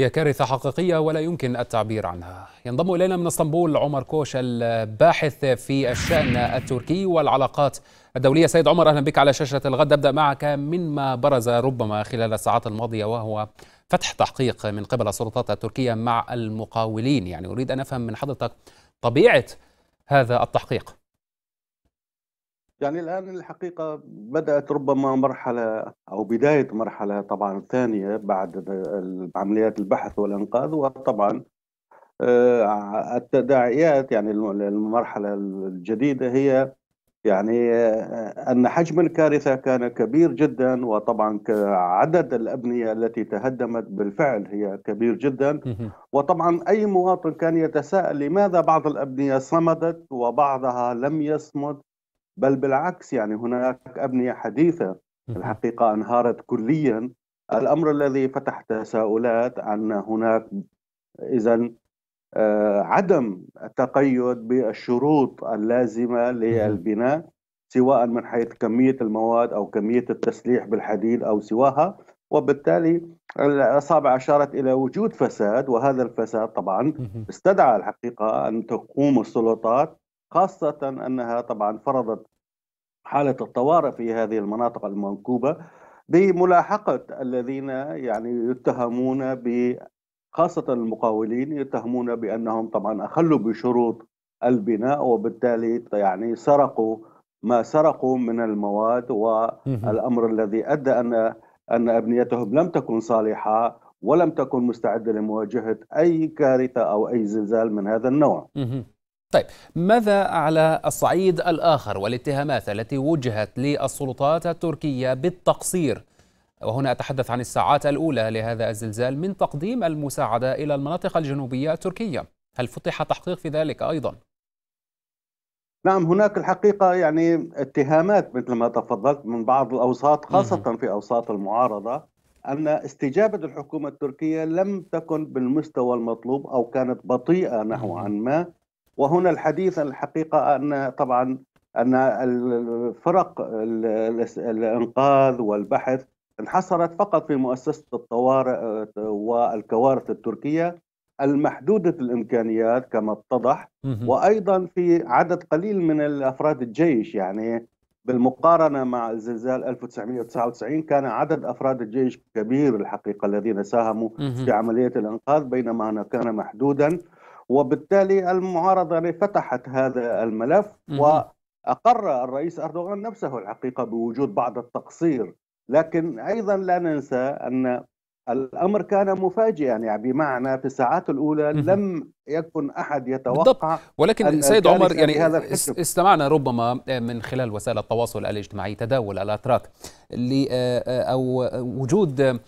هي كارثة حقيقية ولا يمكن التعبير عنها ينضم إلينا من اسطنبول عمر كوش الباحث في الشأن التركي والعلاقات الدولية سيد عمر أهلا بك على شاشة الغد أبدأ معك مما برز ربما خلال الساعات الماضية وهو فتح تحقيق من قبل السلطات التركية مع المقاولين يعني أريد أن أفهم من حضرتك طبيعة هذا التحقيق يعني الآن الحقيقة بدأت ربما مرحلة أو بداية مرحلة طبعا ثانية بعد عمليات البحث والإنقاذ وطبعا آه، التداعيات يعني المرحلة الجديدة هي يعني آه، أن حجم الكارثة كان كبير جدا وطبعا عدد الأبنية التي تهدمت بالفعل هي كبير جدا وطبعا أي مواطن كان يتساءل لماذا بعض الأبنية صمدت وبعضها لم يصمد بل بالعكس يعني هناك أبنية حديثة الحقيقة انهارت كليا الأمر الذي فتح تساؤلات أن هناك إذا آه، عدم التقيد بالشروط اللازمة للبناء سواء من حيث كمية المواد أو كمية التسليح بالحديد أو سواها وبالتالي الأصابع أشارت إلى وجود فساد وهذا الفساد طبعا استدعى الحقيقة أن تقوم السلطات خاصة أنها طبعا فرضت حالة الطوارئ في هذه المناطق المنكوبة بملاحقة الذين يعني يتهمون ب خاصة المقاولين يتهمون بأنهم طبعا أخلوا بشروط البناء وبالتالي يعني سرقوا ما سرقوا من المواد والأمر الذي أدى أن أن أبنيتهم لم تكن صالحة ولم تكن مستعدة لمواجهة أي كارثة أو أي زلزال من هذا النوع طيب ماذا على الصعيد الآخر والاتهامات التي وجهت للسلطات التركية بالتقصير وهنا أتحدث عن الساعات الأولى لهذا الزلزال من تقديم المساعدة إلى المناطق الجنوبية التركية هل فتح تحقيق في ذلك أيضا؟ نعم هناك الحقيقة يعني اتهامات مثل ما تفضلت من بعض الأوساط خاصة في أوساط المعارضة أن استجابة الحكومة التركية لم تكن بالمستوى المطلوب أو كانت بطيئة نحو عن ما وهنا الحديث الحقيقه ان طبعا ان الفرق الانقاذ والبحث انحصرت فقط في مؤسسه الطوارئ والكوارث التركيه المحدوده الامكانيات كما اتضح وايضا في عدد قليل من افراد الجيش يعني بالمقارنة مع الزلزال 1999 كان عدد أفراد الجيش كبير الحقيقة الذين ساهموا في عملية الإنقاذ بينما كان محدودا وبالتالي المعارضه يعني فتحت هذا الملف واقر الرئيس اردوغان نفسه الحقيقه بوجود بعض التقصير لكن ايضا لا ننسى ان الامر كان مفاجئا يعني بمعنى في الساعات الاولى لم يكن احد يتوقع بالضبط. ولكن سيد عمر يعني, يعني هذا استمعنا ربما من خلال وسائل التواصل الاجتماعي تداول الاتراك آه، آه، او وجود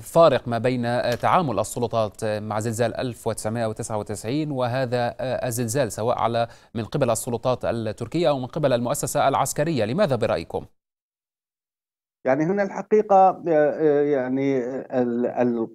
فارق ما بين تعامل السلطات مع زلزال 1999 وهذا الزلزال سواء على من قبل السلطات التركية أو من قبل المؤسسة العسكرية لماذا برأيكم؟ يعني هنا الحقيقة آه، آه، يعني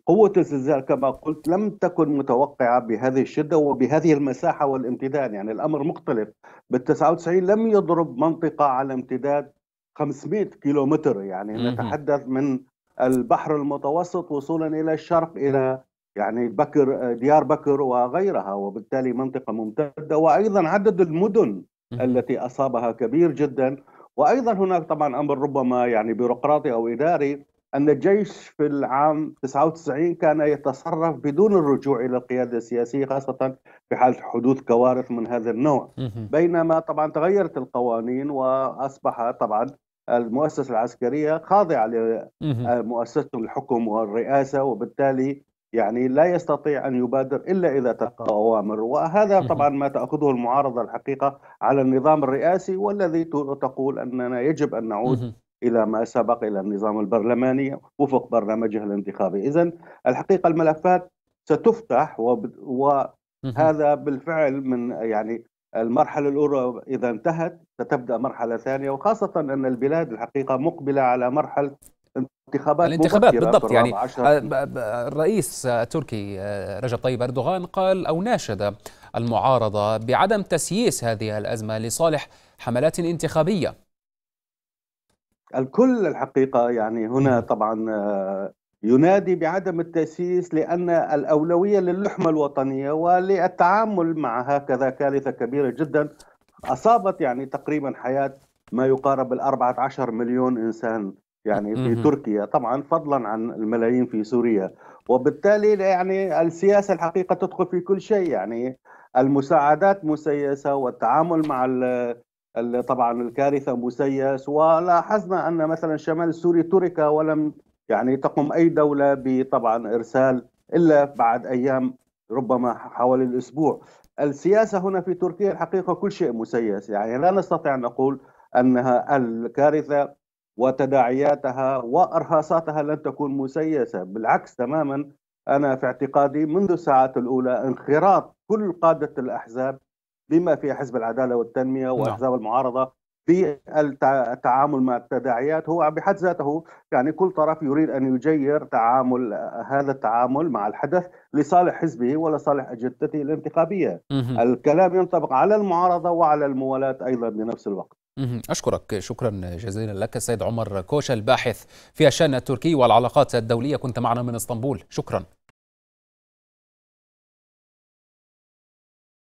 قوة الزلزال كما قلت لم تكن متوقعة بهذه الشدة وبهذه المساحة والامتداد يعني الأمر مختلف ب 99 لم يضرب منطقة على امتداد 500 كيلومتر يعني نتحدث من البحر المتوسط وصولا الى الشرق الى يعني بكر ديار بكر وغيرها وبالتالي منطقه ممتده وايضا عدد المدن التي اصابها كبير جدا وايضا هناك طبعا امر ربما يعني بيروقراطي او اداري ان الجيش في العام 99 كان يتصرف بدون الرجوع الى القياده السياسيه خاصه في حاله حدوث كوارث من هذا النوع بينما طبعا تغيرت القوانين واصبح طبعا المؤسسه العسكريه خاضعه لمؤسسه آه، الحكم والرئاسه وبالتالي يعني لا يستطيع ان يبادر الا اذا تلقى اوامر وهذا طبعا ما تاخذه المعارضه الحقيقه على النظام الرئاسي والذي تقول اننا يجب ان نعود الى ما سبق الى النظام البرلماني وفق برنامجه الانتخابي اذا الحقيقه الملفات ستفتح وهذا بالفعل من يعني المرحلة الأولى إذا انتهت ستبدأ مرحلة ثانية وخاصة أن البلاد الحقيقة مقبلة على مرحلة انتخابات الانتخابات بالضبط يعني آه، الرئيس التركي آه، رجب طيب أردوغان قال أو ناشد المعارضة بعدم تسييس هذه الأزمة لصالح حملات انتخابية الكل الحقيقة يعني هنا طبعا آه، ينادي بعدم التأسيس لأن الأولوية للحمة الوطنية وللتعامل مع هكذا كارثة كبيرة جدا أصابت يعني تقريبا حياة ما يقارب ال 14 مليون إنسان يعني في تركيا طبعا فضلا عن الملايين في سوريا وبالتالي يعني السياسة الحقيقة تدخل في كل شيء يعني المساعدات مسيسة والتعامل مع طبعا الكارثة مسيس ولاحظنا أن مثلا شمال سوريا ترك ولم يعني تقوم أي دولة بطبعا إرسال إلا بعد أيام ربما حوالي الأسبوع السياسة هنا في تركيا الحقيقة كل شيء مسيس يعني لا نستطيع أن نقول أنها الكارثة وتداعياتها وارهاصاتها لن تكون مسيسه، بالعكس تماما انا في اعتقادي منذ الساعات الاولى انخراط كل قاده الاحزاب بما في حزب العداله والتنميه نعم. واحزاب المعارضه بالتعامل مع التداعيات هو بحد ذاته يعني كل طرف يريد ان يجير تعامل هذا التعامل مع الحدث لصالح حزبه ولصالح اجندته الانتخابيه. الكلام ينطبق على المعارضه وعلى الموالاه ايضا بنفس الوقت. أشكرك شكرا جزيلا لك السيد عمر كوش الباحث في الشأن التركي والعلاقات الدولية كنت معنا من اسطنبول شكرا